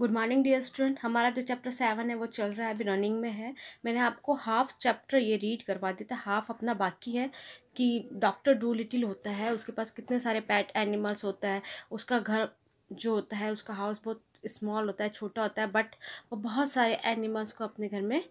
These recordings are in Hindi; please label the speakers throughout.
Speaker 1: गुड मॉर्निंग डियर स्टूडेंट हमारा जो चैप्टर सेवन है वो चल रहा है अभी रनिंग में है मैंने आपको हाफ चैप्टर ये रीड करवा दिया था हाफ अपना बाकी है कि डॉक्टर डू लिटिल होता है उसके पास कितने सारे पैट एनिमल्स होता है उसका घर जो होता है उसका हाउस बहुत स्मॉल होता है छोटा होता है बट वो बहुत सारे एनिमल्स को अपने घर में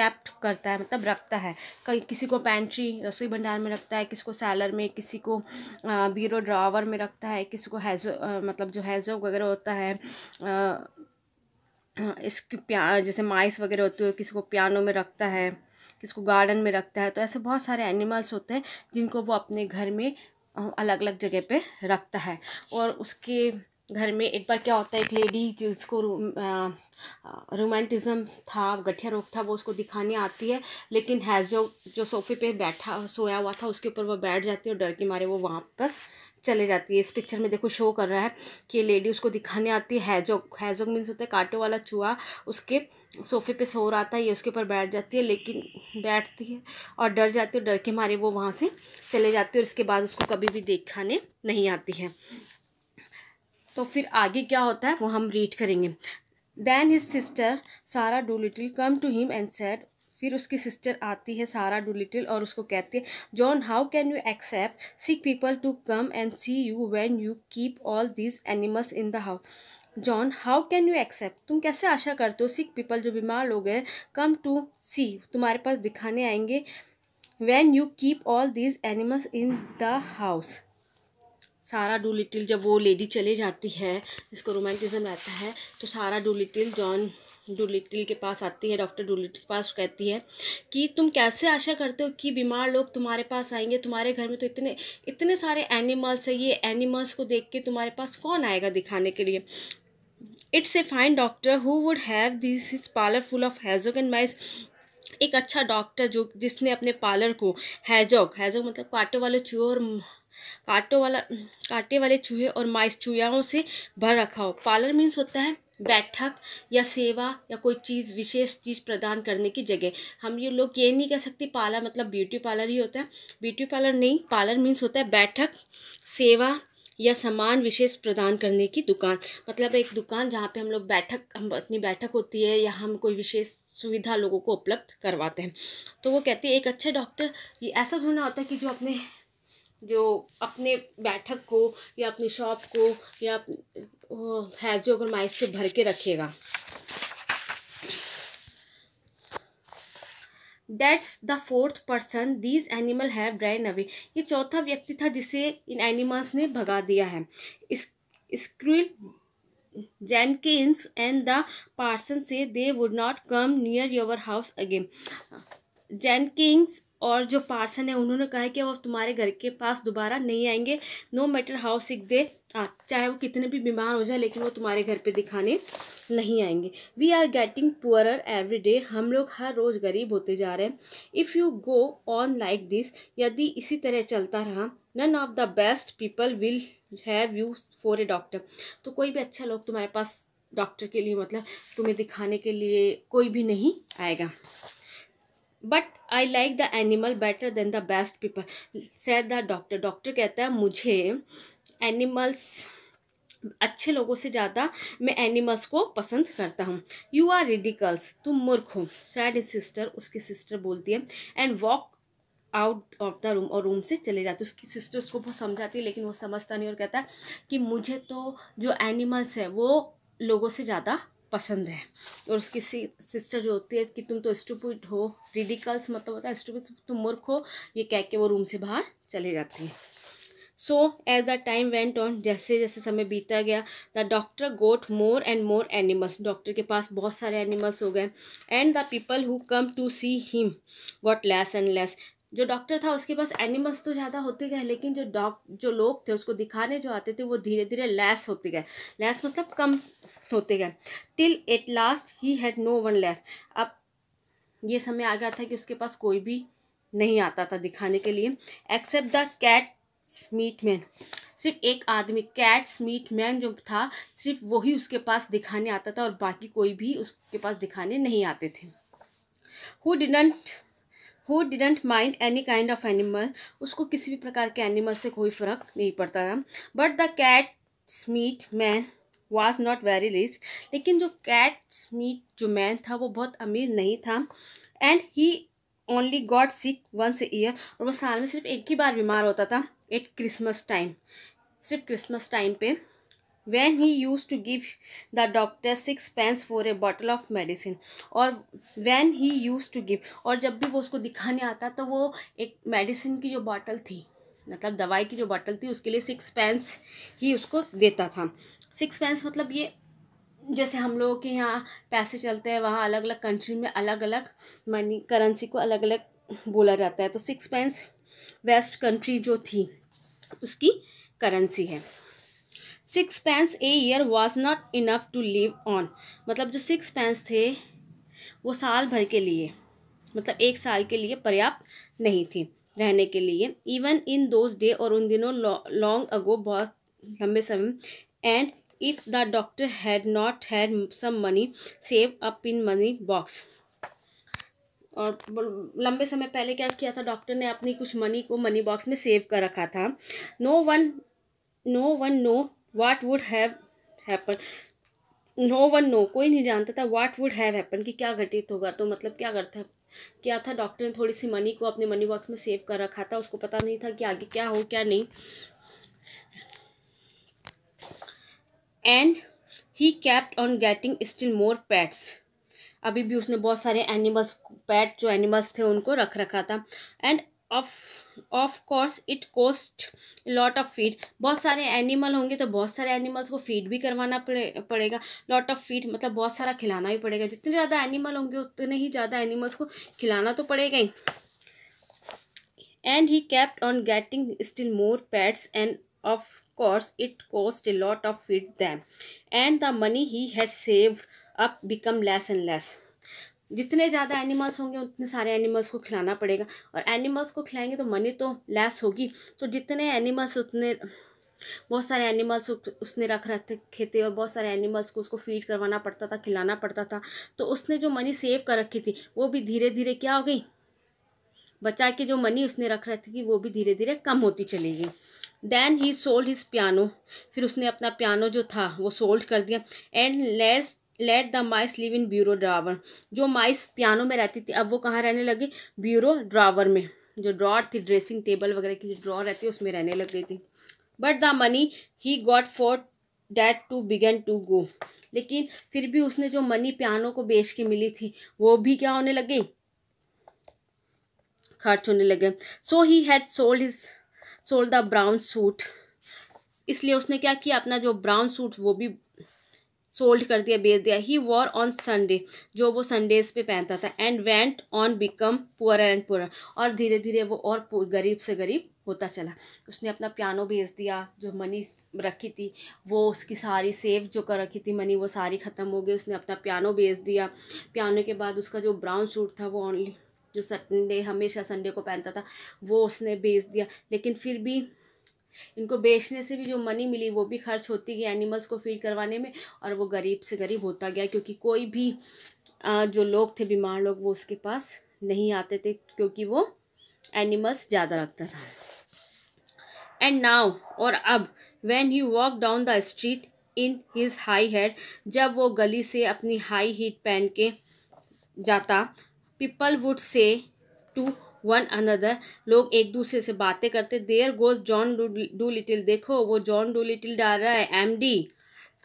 Speaker 1: कैप्ट करता है मतलब रखता है कहीं किसी को पेंट्री रसोई भंडार में रखता है किसी को सैलर में किसी को बीरो ड्रावर में रखता है किसी को हैज मतलब जो हैज वगैरह होता है इसके प्या जैसे माइस वगैरह होती है किसी को पियानो में रखता है किसी को गार्डन में रखता है तो ऐसे बहुत सारे एनिमल्स होते हैं जिनको वो अपने घर में अलग अलग जगह पे रखता है और उसके घर में एक बार क्या होता है एक लेडी जिसको रोमांटिज़म था गठिया रोग था वो उसको दिखाने आती है लेकिन हैजो जो सोफे पे बैठा सोया हुआ था उसके ऊपर वो बैठ जाती है और डर के मारे वो वापस चले जाती है इस पिक्चर में देखो शो कर रहा है कि लेडी उसको दिखाने आती है हैजोग हैजोग मीन्स होता है कांटों वाला चूहा उसके सोफे पे सो रहा था ये उसके ऊपर बैठ जाती है लेकिन बैठती है और डर जाती है डर के मारे वो वहाँ से चले जाती है और इसके बाद उसको कभी भी दिखाने नहीं आती है तो फिर आगे क्या होता है वो हम रीड करेंगे then his sister Sarah Dolittle come to him and said फिर उसकी सिस्टर आती है सारा डू लिटिल और उसको कहती है John how can you accept sick people to come and see you when you keep all these animals in the house John how can you accept तुम कैसे आशा करते हो सिक पीपल जो बीमार लोग हैं कम टू सी तुम्हारे पास दिखाने आएंगे when you keep all these animals in the house Sarah Dolittle जब वो लेडी चले जाती है जिसको रोमांटिज्म रहता है तो Sarah Dolittle John Dolittle के पास आती है डॉक्टर डू लिटिल के पास कहती है कि तुम कैसे आशा करते हो कि बीमार लोग तुम्हारे पास आएंगे तुम्हारे घर में तो इतने इतने सारे एनिमल्स है ये एनिमल्स को देख के तुम्हारे पास कौन आएगा दिखाने के लिए it's a fine doctor who would have this is parlour full of hedgehogs and mice एक अच्छा डॉक्टर जो जिसने अपने पार्लर को हैजोग हैजोग मतलब कांटों वाले चूहे और कांटों वाला कांटे वाले चूहे और माइस चूहों से भर रखा हो पार्लर मीन्स होता है बैठक या सेवा या कोई चीज़ विशेष चीज़ प्रदान करने की जगह हम ये लोग ये नहीं कह सकते पार्लर मतलब ब्यूटी पार्लर ही होता है ब्यूटी पार्लर नहीं पार्लर मीन्स होता है बैठक सेवा या सामान विशेष प्रदान करने की दुकान मतलब एक दुकान जहाँ पे हम लोग बैठक हम अपनी बैठक होती है या हम कोई विशेष सुविधा लोगों को उपलब्ध करवाते हैं तो वो कहती है एक अच्छे डॉक्टर ये ऐसा थोड़ा होता है कि जो अपने जो अपने बैठक को या अपनी शॉप को या जो गरमाइश से भर के रखेगा that's the fourth person these animal have driven away ये चौथा व्यक्ति था जिसे इन एनिमल्स ने भगा दिया है इस squire Jenkins and the parson say they would not come near your house again Jenkins और जो पार्सन है उन्होंने कहा है कि वो तुम्हारे घर के पास दोबारा नहीं आएंगे no matter how sick they चाहे वो कितने भी बीमार हो जाए लेकिन वो तुम्हारे घर पे दिखाने नहीं आएंगे we are getting poorer every day हम लोग हर रोज़ गरीब होते जा रहे हैं if you go on like this यदि इसी तरह चलता रहा none of the best people will have you for a doctor तो कोई भी अच्छा लोग तुम्हारे पास डॉक्टर के लिए मतलब तुम्हें दिखाने के लिए कोई भी नहीं आएगा but I like the animal better than the best people said the doctor doctor कहता है मुझे एनिमल्स अच्छे लोगों से ज़्यादा मैं एनिमल्स को पसंद करता हूँ यू आर रेडिकल्स तुम मूर्ख हो सैड सिस्टर उसकी सिस्टर बोलती है and walk out of the room और रूम से चले जाते उसकी सिस्टर उसको बहुत समझाती है लेकिन वो समझता नहीं और कहता है कि मुझे तो जो एनिमल्स है वो लोगों से ज़्यादा पसंद है और उसकी सिस्टर जो होती है कि तुम तो स्टूपिड हो रिडिकल्स मतलब होता है स्टूपिड तुम मूर्ख हो ये कह के वो रूम से बाहर चले जाती है so as the time went on जैसे जैसे समय बीता गया the doctor got more and more animals doctor के पास बहुत सारे एनिमल्स हो गए and the people who come to see him what less and less जो डॉक्टर था उसके पास एनिमल्स तो ज़्यादा होते गए लेकिन जो डॉक जो लोग थे उसको दिखाने जो आते थे वो धीरे धीरे लैस होते गए लैस मतलब कम होते गए till at last he had no one left अब ये समय आ गया था कि उसके पास कोई भी नहीं आता था दिखाने के लिए except the cats meat man सिर्फ एक आदमी कैट्स मीट मैन जो था सिर्फ वही उसके पास दिखाने आता था और बाकी कोई भी उसके पास दिखाने नहीं आते थे who didn't who didn't mind any kind of animal उसको किसी भी प्रकार के एनिमल से कोई फ़र्क नहीं पड़ता था but the cats meat man was not very rich लेकिन जो कैट्स मीट जो मैन था वो बहुत अमीर नहीं था and he only got sick once year और वो साल में सिर्फ एक ही बार बीमार होता था एट क्रिसमस टाइम सिर्फ क्रिसमस टाइम पे when he used to give the doctor six pence for a bottle of medicine और when he used to give और जब भी वो उसको दिखाने आता तो वो एक मेडिसिन की जो बॉटल थी मतलब दवाई की जो बॉटल थी उसके लिए सिक्स पेंस ही उसको देता था सिक्स पेंस मतलब ये जैसे हम लोगों के यहाँ पैसे चलते हैं वहाँ अलग अलग कंट्री में अलग अलग मनी करेंसी को अलग अलग बोला जाता है तो सिक्स पेंस वेस्ट कंट्री जो थी उसकी करेंसी है six pence a year was not enough to live on मतलब जो सिक्स पेंस थे वो साल भर के लिए मतलब एक साल के लिए पर्याप्त नहीं थी रहने के लिए इवन इन दोज डे और उन दिनों लॉन्ग अगो बहुत लंबे समय and if the doctor had not had some money save up in money box और लंबे समय पहले क्या किया था डॉक्टर ने अपनी कुछ मनी को मनी बॉक्स में सेव कर रखा था no one no one know what would have happen no one no कोई नहीं जानता था वाट वुड हैव हैपन कि क्या घटित होगा तो मतलब क्या करता क्या था डॉक्टर ने थोड़ी सी मनी को अपने मनी बॉक्स में सेव कर रखा था उसको पता नहीं था कि आगे क्या हो क्या नहीं and he kept on getting still more pets अभी भी उसने बहुत सारे एनिमल्स पैट जो एनिमल्स थे उनको रख रखा था and of of course it cost lot of feed बहुत सारे एनिमल होंगे तो बहुत सारे एनिमल्स को फीड भी करवाना पड़े पड़ेगा लॉट ऑफ फीड मतलब बहुत सारा खिलाना भी पड़ेगा जितने ज़्यादा एनिमल होंगे उतने ही ज़्यादा एनिमल्स को खिलाना तो पड़ेगा ही and he kept on getting still more pets and Of course, it cost a lot of feed them, and the money he had saved up become less and less. जितने ज़्यादा एनिमल्स होंगे उतने सारे एनिमल्स को खिलाना पड़ेगा और एनिमल्स को खिलाएंगे तो मनी तो लेस होगी तो जितने एनिमल्स उतने बहुत सारे एनिमल्स उसने रख रखे थे, थे और बहुत सारे एनिमल्स को उसको फीड करवाना पड़ता था खिलाना पड़ता था तो उसने जो मनी सेव कर रखी थी वो भी धीरे धीरे क्या हो गई बचा के जो मनी उसने रख रखी थी वो भी धीरे धीरे कम होती चली गई then he sold his piano फिर उसने अपना पियानो जो था वो सोल्ड कर दिया and lets let the mice live in bureau drawer जो माइस पियानो में रहती थी अब वो कहाँ रहने लगे ब्यूरो ड्रावर में जो ड्रॉर थी ड्रेसिंग टेबल वगैरह की जो ड्रॉर रहती है उसमें रहने लग गई थी but the money he got for that to began to go लेकिन फिर भी उसने जो मनी पियानो को बेच के मिली थी वो भी क्या होने लगी खर्च होने लगे so he had sold his sold the brown suit इसलिए उसने क्या किया अपना जो ब्राउन सूट वो भी सोल्ड कर दिया बेच दिया ही वॉर ऑन संडे जो वो संडेज पे पहनता था and went on become poor and poor और धीरे धीरे वो और गरीब से गरीब होता चला उसने अपना पियानो बेच दिया जो मनी रखी थी वो उसकी सारी सेव जो कर रखी थी मनी वो सारी ख़त्म हो गई उसने अपना पियानो बेच दिया पियानो के बाद उसका जो ब्राउन सूट था वो ओनली जो संडे हमेशा संडे को पहनता था वो उसने बेच दिया लेकिन फिर भी इनको बेचने से भी जो मनी मिली वो भी खर्च होती गई एनिमल्स को फीड करवाने में और वो गरीब से गरीब होता गया क्योंकि कोई भी जो लोग थे बीमार लोग वो उसके पास नहीं आते थे क्योंकि वो एनिमल्स ज़्यादा रखता था एंड नाउ और अब when he walk down the street in his high hat जब वो गली से अपनी हाई हीट पहन के जाता people would say to one another लोग एक दूसरे से बातें करते there goes John Dolittle देखो वो जॉन डू लिटिल डाल रहा है M D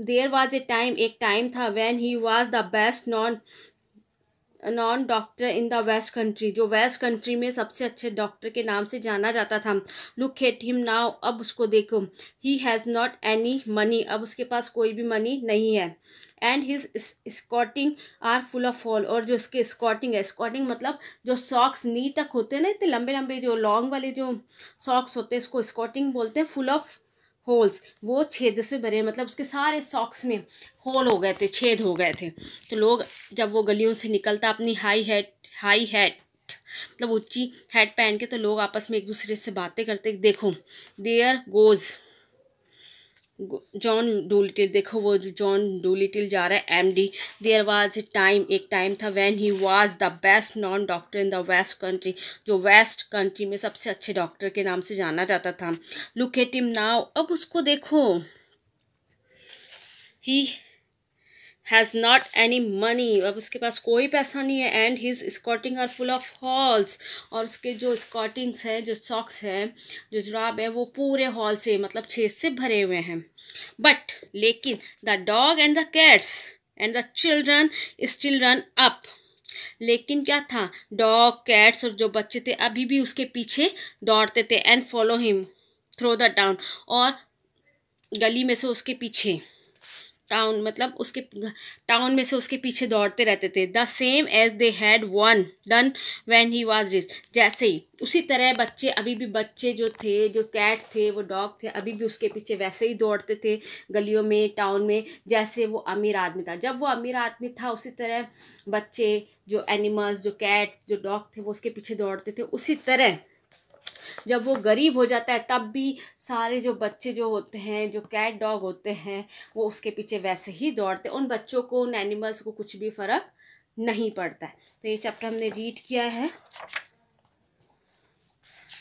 Speaker 1: there was a time एक टाइम था when he was the best known known doctor in the west country जो वेस्ट कंट्री में सबसे अच्छे डॉक्टर के नाम से जाना जाता था लुक हेट हिम नाउ अब उसको देखो he has not any money अब उसके पास कोई भी मनी नहीं है and his stockings are full of फॉल और जो इसके स्कॉटिंग है स्कॉटिंग मतलब जो सॉक्स नी तक होते हैं ना इतने लंबे लंबे जो लॉन्ग वाले जो सॉक्स होते हैं इसको स्कॉटिंग बोलते हैं फुल ऑफ होल्स वो छेद से भरे मतलब उसके सारे सॉक्स में होल हो गए थे छेद हो गए थे तो लोग जब वो गलियों से निकलता अपनी हाई हैट हाई हैट मतलब ऊंची हैट पहन के तो लोग आपस में एक दूसरे से बातें करते देखो देयर गोज़ जॉन डूलिटिल देखो वो जॉन डूलिटिल जा रहा है MD there was a time एक टाइम था when he was the best known doctor in the west country जो वेस्ट कंट्री में सबसे अच्छे डॉक्टर के नाम से जाना जाता था लुकेटिम नाव नाउ अब उसको देखो he has not any money अब उसके पास कोई पैसा नहीं है and his stockings are full of holes और उसके जो स्कॉटिंग्स हैं जो सॉक्स हैं जो जुराब है वो पूरे हॉल से मतलब छेद से भरे हुए हैं बट लेकिन the dog and the cats and the children still run up लेकिन क्या था डॉग कैट्स और जो बच्चे थे अभी भी उसके पीछे दौड़ते थे and follow him through the town और गली में से उसके पीछे टाउन मतलब उसके टाउन में से उसके पीछे दौड़ते रहते थे the same as they had one done when he was rich जैसे ही उसी तरह बच्चे अभी भी बच्चे जो थे जो कैट थे वो डॉग थे अभी भी उसके पीछे वैसे ही दौड़ते थे गलियों में टाउन में जैसे वो अमीर आदमी था जब वो अमीर आदमी था उसी तरह बच्चे जो एनिमल्स जो कैट जो डॉग थे वो उसके पीछे दौड़ते थे उसी तरह जब वो गरीब हो जाता है तब भी सारे जो बच्चे जो होते हैं जो कैट डॉग होते हैं वो उसके पीछे वैसे ही दौड़ते उन बच्चों को उन एनिमल्स को कुछ भी फ़र्क नहीं पड़ता है तो ये चैप्टर हमने रीड किया है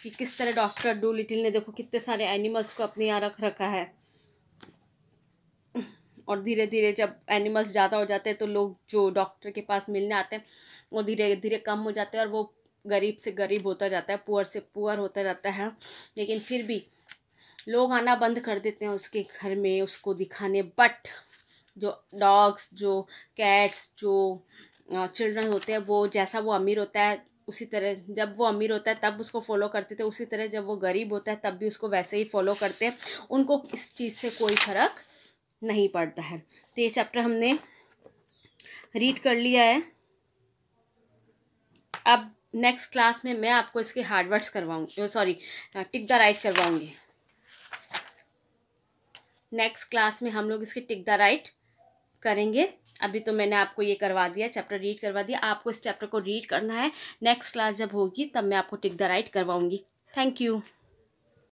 Speaker 1: कि किस तरह डॉक्टर डू लिटिल ने देखो कितने सारे एनिमल्स को अपने यहाँ रख रखा है और धीरे धीरे जब एनिमल्स ज़्यादा हो जाते हैं तो लोग जो डॉक्टर के पास मिलने आते हैं वो धीरे धीरे कम हो जाते हैं और वो गरीब से गरीब होता जाता है पुअर से पुअर होता जाता है लेकिन फिर भी लोग आना बंद कर देते हैं उसके घर में उसको दिखाने बट जो डॉग्स जो कैट्स जो चिल्ड्रन होते हैं वो जैसा वो अमीर होता है उसी तरह जब वो अमीर होता है तब उसको फॉलो करते थे उसी तरह जब वो गरीब होता है तब भी उसको वैसे ही फॉलो करते हैं उनको इस चीज़ से कोई फ़र्क नहीं पड़ता है तो ये चैप्टर हमने रीड कर लिया है अब नेक्स्ट क्लास में मैं आपको इसके hard words sorry tick the right करवाऊँगी नेक्स्ट क्लास में हम लोग इसके टिक द राइट करेंगे अभी तो मैंने आपको ये करवा दिया चैप्टर रीड करवा दिया आपको इस चैप्टर को रीड करना है नेक्स्ट क्लास जब होगी तब मैं आपको टिक द राइट करवाऊँगी थैंक यू